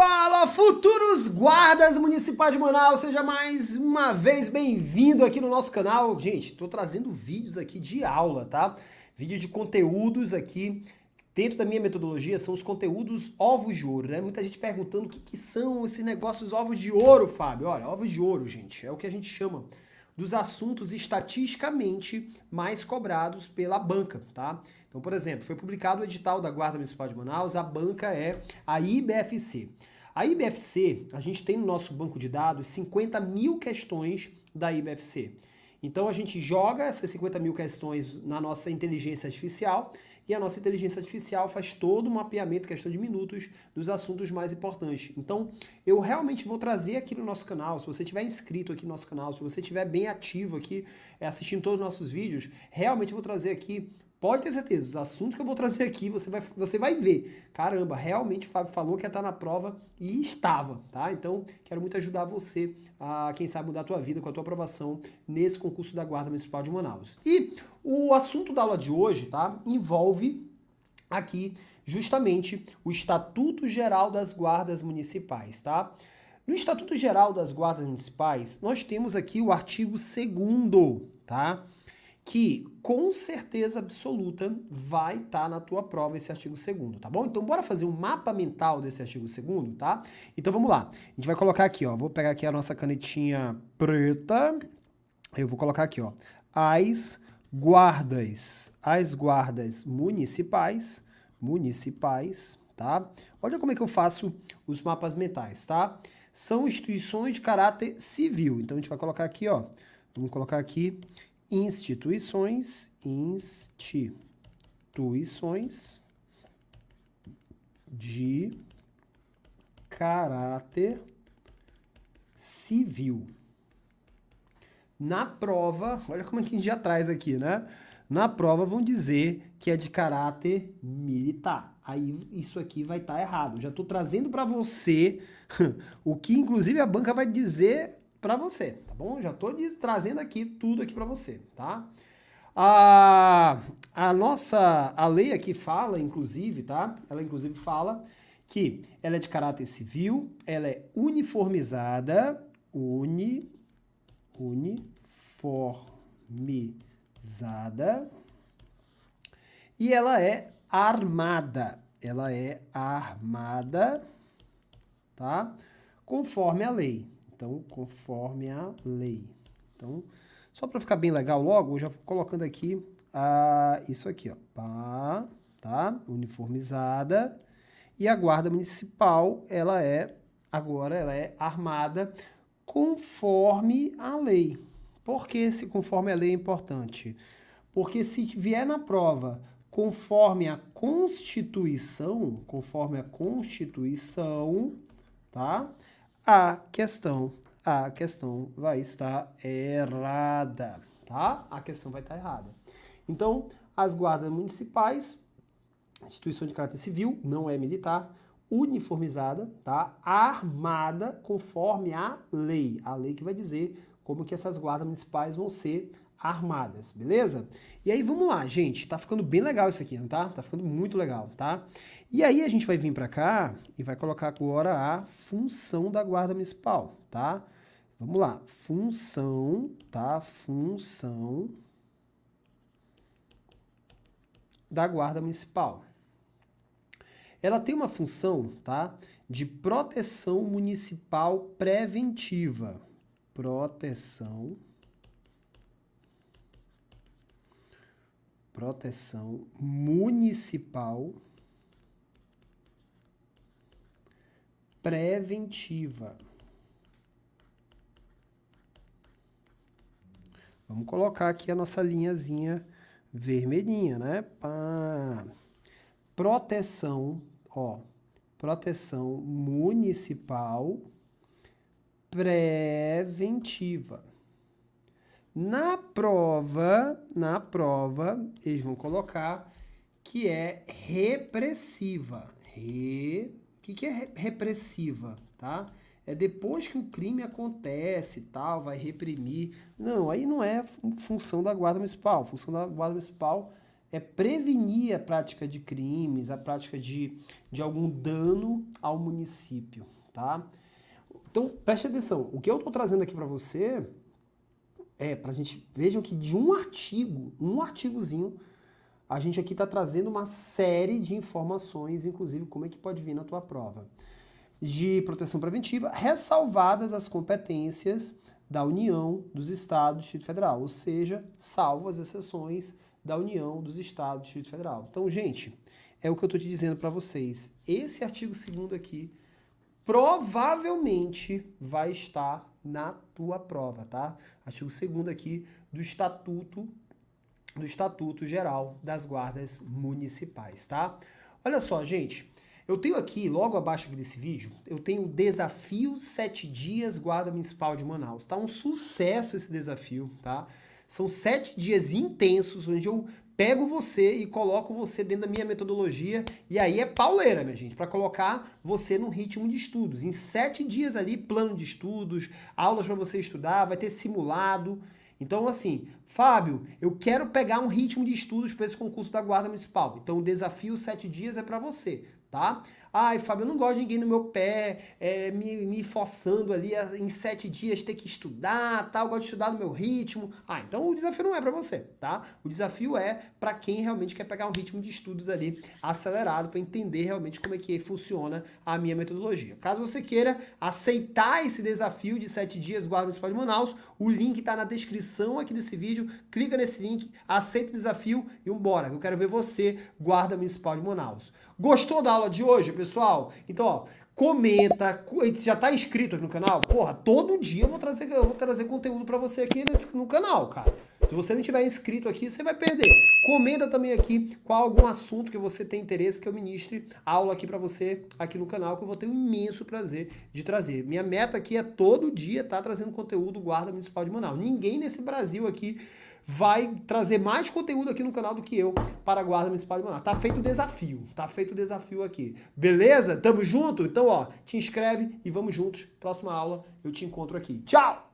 Fala, futuros guardas municipais de Manaus, seja mais uma vez bem-vindo aqui no nosso canal. Gente, estou trazendo vídeos aqui de aula, tá? Vídeos de conteúdos aqui dentro da minha metodologia são os conteúdos ovos de ouro, né? Muita gente perguntando o que, que são esses negócios ovos de ouro, Fábio. Olha, ovos de ouro, gente, é o que a gente chama dos assuntos estatisticamente mais cobrados pela banca, tá? Então, por exemplo, foi publicado o edital da Guarda Municipal de Manaus, a banca é a IBFC. A IBFC, a gente tem no nosso banco de dados 50 mil questões da IBFC. Então a gente joga essas 50 mil questões na nossa inteligência artificial e a nossa inteligência artificial faz todo o mapeamento, questão de minutos, dos assuntos mais importantes. Então eu realmente vou trazer aqui no nosso canal, se você estiver inscrito aqui no nosso canal, se você estiver bem ativo aqui, eh, assistindo todos os nossos vídeos, realmente vou trazer aqui Pode ter certeza, os assuntos que eu vou trazer aqui, você vai, você vai ver. Caramba, realmente o Fábio falou que ia estar na prova e estava, tá? Então, quero muito ajudar você a, quem sabe, mudar a tua vida com a tua aprovação nesse concurso da Guarda Municipal de Manaus. E o assunto da aula de hoje, tá? Envolve aqui justamente o Estatuto Geral das Guardas Municipais, tá? No Estatuto Geral das Guardas Municipais, nós temos aqui o artigo 2 tá? que com certeza absoluta vai estar tá na tua prova esse artigo 2 tá bom? Então bora fazer um mapa mental desse artigo 2 tá? Então vamos lá. A gente vai colocar aqui, ó, vou pegar aqui a nossa canetinha preta. Eu vou colocar aqui, ó, as guardas, as guardas municipais, municipais, tá? Olha como é que eu faço os mapas mentais, tá? São instituições de caráter civil. Então a gente vai colocar aqui, ó, vamos colocar aqui instituições, instituições de caráter civil. Na prova, olha como é que a gente já traz aqui, né? Na prova vão dizer que é de caráter militar. Aí isso aqui vai estar tá errado. Já estou trazendo para você o que, inclusive, a banca vai dizer para você, tá bom? Já estou trazendo aqui tudo aqui para você, tá? A, a nossa a lei aqui fala, inclusive, tá? Ela inclusive fala que ela é de caráter civil, ela é uniformizada, uni, uniformizada e ela é armada. Ela é armada, tá? Conforme a lei. Então, conforme a lei. Então, só para ficar bem legal logo, eu já vou colocando aqui a, isso aqui, ó. Pá, tá? Uniformizada. E a guarda municipal, ela é, agora, ela é armada conforme a lei. Por que esse conforme a lei é importante? Porque se vier na prova conforme a Constituição, conforme a Constituição, tá? a questão, a questão vai estar errada, tá? A questão vai estar errada. Então, as guardas municipais, instituição de caráter civil, não é militar, uniformizada, tá? Armada conforme a lei, a lei que vai dizer como que essas guardas municipais vão ser armadas, beleza? E aí vamos lá, gente, tá ficando bem legal isso aqui, não tá? Tá ficando muito legal, tá? E aí a gente vai vir para cá e vai colocar agora a função da guarda municipal, tá? Vamos lá, função, tá? Função da guarda municipal. Ela tem uma função, tá? De proteção municipal preventiva. Proteção proteção municipal preventiva. Vamos colocar aqui a nossa linhazinha vermelhinha, né? Pá. Proteção, ó, proteção municipal preventiva. Na prova, na prova, eles vão colocar que é repressiva. Re... O que, que é repressiva, tá? É depois que o crime acontece tal, vai reprimir. Não, aí não é função da guarda municipal. função da guarda municipal é prevenir a prática de crimes, a prática de, de algum dano ao município, tá? Então, preste atenção. O que eu estou trazendo aqui para você é, para a gente. Vejam que de um artigo, um artigozinho, a gente aqui está trazendo uma série de informações, inclusive como é que pode vir na tua prova. De proteção preventiva, ressalvadas as competências da União, dos Estados, do Distrito Federal, ou seja, salvo as exceções da União, dos Estados, do Distrito Federal. Então, gente, é o que eu estou te dizendo para vocês. Esse artigo 2 aqui provavelmente vai estar na tua prova, tá? Artigo 2 aqui do Estatuto do Estatuto Geral das Guardas Municipais, tá? Olha só, gente, eu tenho aqui, logo abaixo desse vídeo, eu tenho o desafio 7 dias Guarda Municipal de Manaus. Tá um sucesso esse desafio, tá? São sete dias intensos onde eu pego você e coloco você dentro da minha metodologia. E aí é pauleira, minha gente, para colocar você no ritmo de estudos. Em sete dias ali, plano de estudos, aulas para você estudar, vai ter simulado. Então, assim, Fábio, eu quero pegar um ritmo de estudos para esse concurso da Guarda Municipal. Então, o desafio sete dias é para você tá? Ai, Fábio, eu não gosto de ninguém no meu pé, é, me, me forçando ali a, em sete dias ter que estudar, tal, tá? gosto de estudar no meu ritmo. Ah, então o desafio não é para você, tá? O desafio é para quem realmente quer pegar um ritmo de estudos ali acelerado para entender realmente como é que funciona a minha metodologia. Caso você queira aceitar esse desafio de sete dias Guarda Municipal de Manaus, o link está na descrição aqui desse vídeo, clica nesse link, aceita o desafio e vambora, eu quero ver você, Guarda Municipal de Manaus. Gostou da aula de hoje, pessoal. Então, ó, comenta, já tá inscrito aqui no canal, porra, todo dia eu vou trazer, eu vou trazer conteúdo para você aqui nesse, no canal, cara. Se você não tiver inscrito aqui, você vai perder. Comenta também aqui qual algum assunto que você tem interesse que eu ministre aula aqui para você aqui no canal, que eu vou ter um imenso prazer de trazer. Minha meta aqui é todo dia estar tá trazendo conteúdo Guarda Municipal de Manaus. Ninguém nesse Brasil aqui vai trazer mais conteúdo aqui no canal do que eu para a Guarda Municipal de Manaus. Tá feito o desafio, tá feito o desafio aqui. Beleza? Tamo junto? Então ó, te inscreve e vamos juntos. Próxima aula eu te encontro aqui. Tchau!